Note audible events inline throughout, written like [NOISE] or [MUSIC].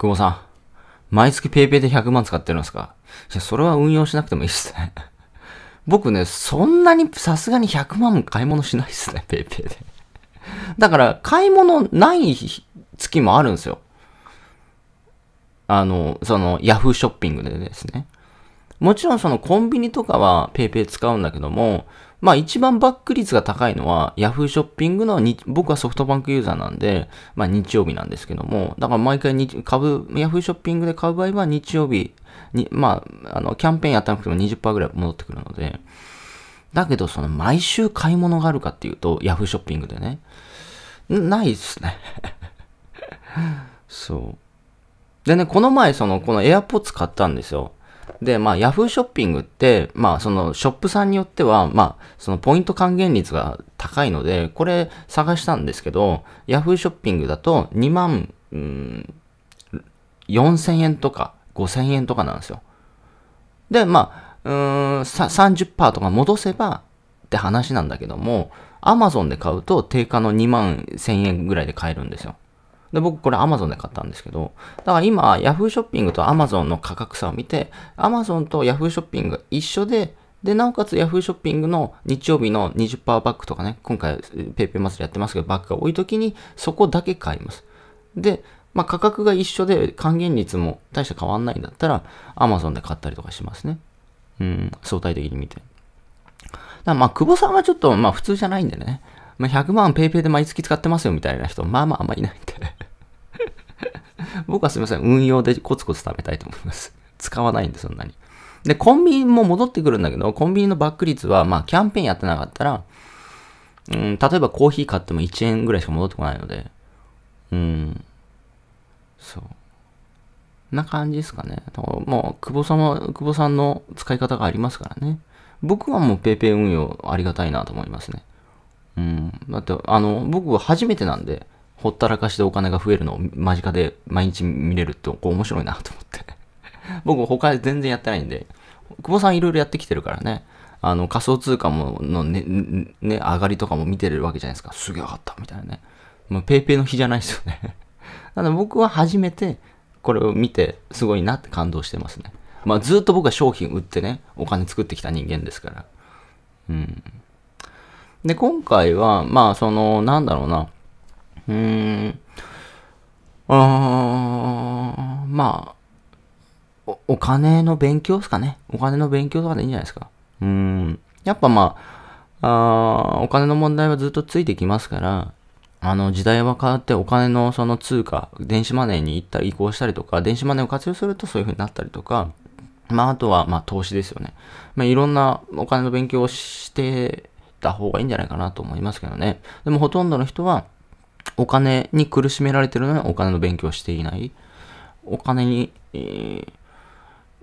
久保さん。毎月 paypay で100万使ってるんですかじゃ、それは運用しなくてもいいっすね。僕ね、そんなにさすがに100万買い物しないっすね、paypay で。だから、買い物ない月もあるんですよ。あの、その、yahoo ショッピングでですね。もちろんそのコンビニとかは PayPay 使うんだけども、まあ一番バック率が高いのは Yahoo ショッピングの日、僕はソフトバンクユーザーなんで、まあ日曜日なんですけども、だから毎回日株、Yahoo ショッピングで買う場合は日曜日に、まあ、あの、キャンペーンやったなくても20%ぐらい戻ってくるので、だけどその毎週買い物があるかっていうと、Yahoo ショッピングでね、ないっすね [LAUGHS] そう。でね、この前その、この AirPods 買ったんですよ。で、まあ、ヤフーショッピングって、まあ、そのショップさんによっては、まあ、そのポイント還元率が高いので、これ探したんですけど、ヤフーショッピングだと2万、うん、4000円とか5000円とかなんですよ。で、まあ、うーん、30%とか戻せばって話なんだけども、アマゾンで買うと定価の2万1000円ぐらいで買えるんですよ。で、僕これ Amazon で買ったんですけど、だから今 Yahoo ショッピングと Amazon の価格差を見て、Amazon と Yahoo ショッピング一緒で、で、なおかつ Yahoo ショッピングの日曜日の20%バックとかね、今回 PayPay 祭りやってますけど、バックが多い時にそこだけ買います。で、まあ、価格が一緒で還元率も大して変わんないんだったら、Amazon で買ったりとかしますね。うん、相対的に見て。だまあ、久保さんはちょっと、まあ、普通じゃないんでね。まあ、100万 PayPay で毎月使ってますよみたいな人、まあまああんまいないんで僕はすみません、運用でコツコツ食べたいと思います。[LAUGHS] 使わないんで、そんなに。で、コンビニも戻ってくるんだけど、コンビニのバック率は、まあ、キャンペーンやってなかったら、うん、例えばコーヒー買っても1円ぐらいしか戻ってこないので、うん、そう。な感じですかね。もう、久保さんは、久保さんの使い方がありますからね。僕はもう PayPay 運用ありがたいなと思いますね。うん。だって、あの、僕は初めてなんで、ほったらかしでお金が増えるのを間近で毎日見れるって、こう面白いなと思って。[LAUGHS] 僕他全然やってないんで、久保さんいろいろやってきてるからね。あの、仮想通貨ものね、ね、上がりとかも見てるわけじゃないですか。すげえ上がったみたいなね。もうペイペイの日じゃないですよね。[LAUGHS] なので僕は初めてこれを見てすごいなって感動してますね。まあずっと僕は商品売ってね、お金作ってきた人間ですから。うん。で、今回は、まあその、なんだろうな。うーん。あー、まあ、お、お金の勉強ですかね。お金の勉強とかでいいんじゃないですか。うん。やっぱまあ、あお金の問題はずっとついてきますから、あの、時代は変わってお金のその通貨、電子マネーに行った移行したりとか、電子マネーを活用するとそういう風になったりとか、まあ、あとは、まあ、投資ですよね。まあ、いろんなお金の勉強をしてた方がいいんじゃないかなと思いますけどね。でも、ほとんどの人は、お金に苦しめられてるのはお金の勉強をしていない。お金に、えー、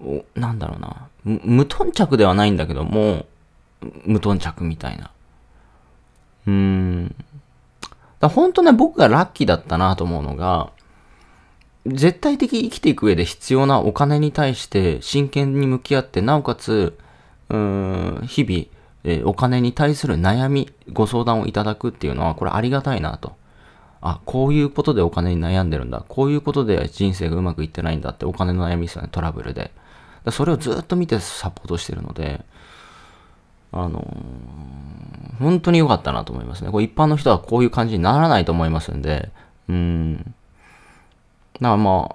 おなんだろうな無頓着ではないんだけども、無頓着みたいな。うーん。だ本当ね、僕がラッキーだったなと思うのが、絶対的生きていく上で必要なお金に対して真剣に向き合って、なおかつ、うーん、日々、えお金に対する悩み、ご相談をいただくっていうのは、これありがたいなと。あ、こういうことでお金に悩んでるんだ。こういうことで人生がうまくいってないんだってお金の悩みですよね、トラブルで。それをずっと見てサポートしてるので、あのー、本当に良かったなと思いますね。これ一般の人はこういう感じにならないと思いますんで、うん。だからま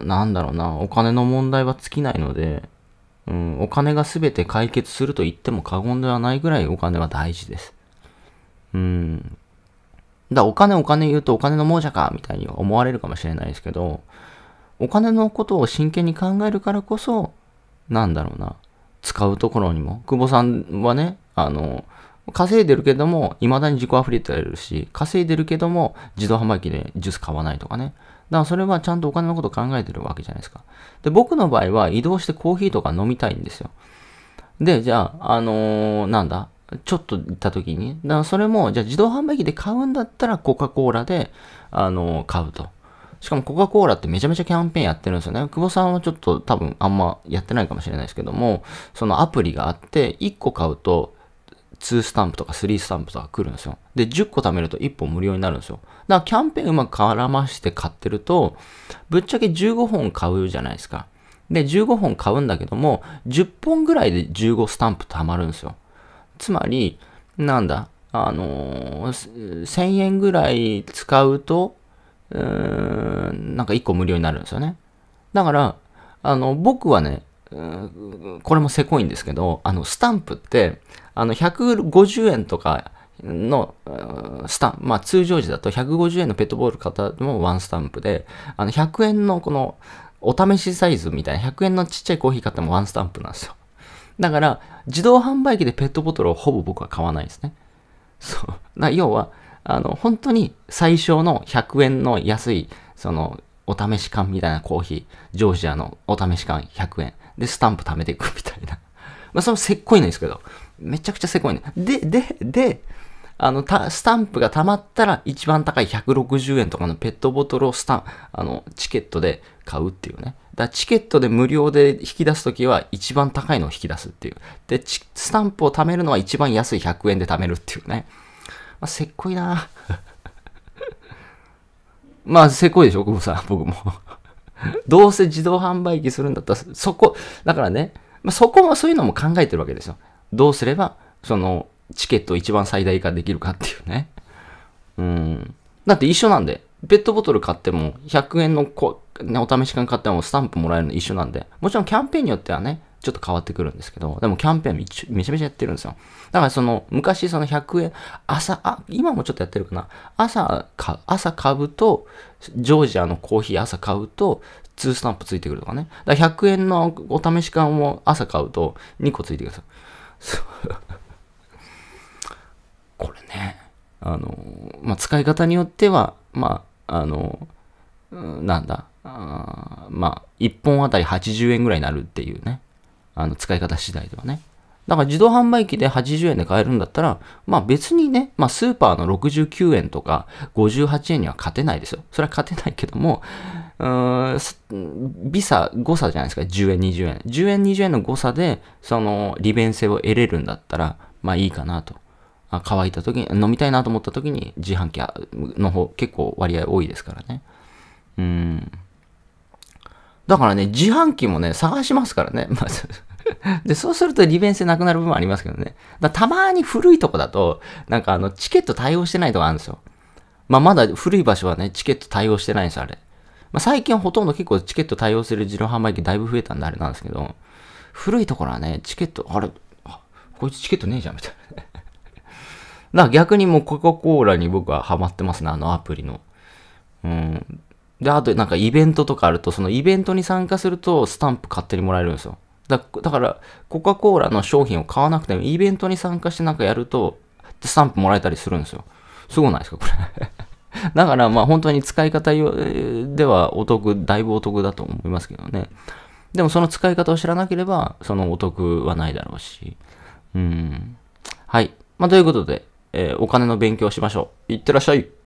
あ、なんだろうな、お金の問題は尽きないので、うん、お金が全て解決すると言っても過言ではないぐらいお金は大事です。うん。だお金お金言うとお金の亡者かみたいに思われるかもしれないですけど、お金のことを真剣に考えるからこそ、なんだろうな、使うところにも。久保さんはね、あの、稼いでるけども、未だに自己溢れてるし、稼いでるけども、自動販売機でジュース買わないとかね。だからそれはちゃんとお金のこと考えてるわけじゃないですか。で、僕の場合は移動してコーヒーとか飲みたいんですよ。で、じゃあ、あのー、なんだ、ちょっと行った時に、だからそれも、じゃあ自動販売機で買うんだったらコカ・コーラで、あの、買うと。しかもコカ・コーラってめちゃめちゃキャンペーンやってるんですよね。久保さんはちょっと多分あんまやってないかもしれないですけども、そのアプリがあって、1個買うと、2スタンプとか3スタンプとか来るんですよ。で、10個貯めると1本無料になるんですよ。だからキャンペーンうまく絡まして買ってると、ぶっちゃけ15本買うじゃないですか。で、15本買うんだけども、10本ぐらいで15スタンプ貯まるんですよ。つまり、なんだ、あのー、1000円ぐらい使うと、うん、なんか1個無料になるんですよね。だから、あの、僕はね、これもせこいんですけど、あの、スタンプって、あの、150円とかの、スタンプ、まあ、通常時だと150円のペットボール型もワンスタンプで、あの、100円のこの、お試しサイズみたいな、100円のちっちゃいコーヒー買ってもワンスタンプなんですよ。だから、自動販売機でペットボトルをほぼ僕は買わないですね。そう。な要は、あの、本当に最小の100円の安い、その、お試し缶みたいなコーヒー、ジョージアのお試し缶100円。で、スタンプ貯めていくみたいな。まあ、それせっこいんですけど、めちゃくちゃせっこいね。で、で、で、あの、スタンプが溜まったら一番高い160円とかのペットボトルをスタン、あの、チケットで買うっていうね。だチケットで無料で引き出すときは一番高いのを引き出すっていう。で、スタンプを貯めるのは一番安い100円で貯めるっていうね。まあ、せっこいな [LAUGHS] まあ、せっこいでしょ、久保さん、僕も [LAUGHS] どうせ自動販売機するんだったら、そこ、だからね、まあ、そこもそういうのも考えてるわけですよ。どうすれば、その、チケットを一番最大化できるかっていうね。うん。だって一緒なんで。ペットボトル買っても、100円のこ、ね、お試し券買ってもスタンプもらえるの一緒なんで。もちろんキャンペーンによってはね、ちょっと変わってくるんですけど、でもキャンペーンめちゃめちゃやってるんですよ。だからその、昔その100円、朝、あ、今もちょっとやってるかな。朝か、朝買うと、ジョージアのコーヒー朝買うと、2スタンプついてくるとかね。だから100円のお試し缶を朝買うと、2個ついてくるんですよ。あの、まあ、使い方によっては、まあ、あの、なんだ、あまあ、1本あたり80円ぐらいになるっていうね、あの、使い方次第ではね。だから自動販売機で80円で買えるんだったら、まあ別にね、まあスーパーの69円とか58円には勝てないですよ。それは勝てないけども、うーん、微差、誤差じゃないですか、10円、20円。10円、20円の誤差で、その利便性を得れるんだったら、まあいいかなと。あ乾いた時に、飲みたいなと思った時に自販機の方結構割合多いですからね。うん。だからね、自販機もね、探しますからね、まず。で、そうすると利便性なくなる部分ありますけどね。だたまに古いとこだと、なんかあの、チケット対応してないとこあるんですよ。まあ、まだ古い場所はね、チケット対応してないんですよ、あれ。まあ、最近ほとんど結構チケット対応する自動販売機だいぶ増えたんであれなんですけど、古いところはね、チケット、あれ、あこいつチケットねえじゃん、みたいな。だから逆にもうコカ・コーラに僕はハマってますね、あのアプリの。うん。で、あとなんかイベントとかあると、そのイベントに参加するとスタンプ勝手にもらえるんですよ。だだから、コカ・コーラの商品を買わなくても、イベントに参加してなんかやると、スタンプもらえたりするんですよ。すごないですか、これ [LAUGHS] だから、まあ本当に使い方ではお得、だいぶお得だと思いますけどね。でもその使い方を知らなければ、そのお得はないだろうし。うん。はい。まあということで、えー、お金の勉強をしましょう。いってらっしゃい。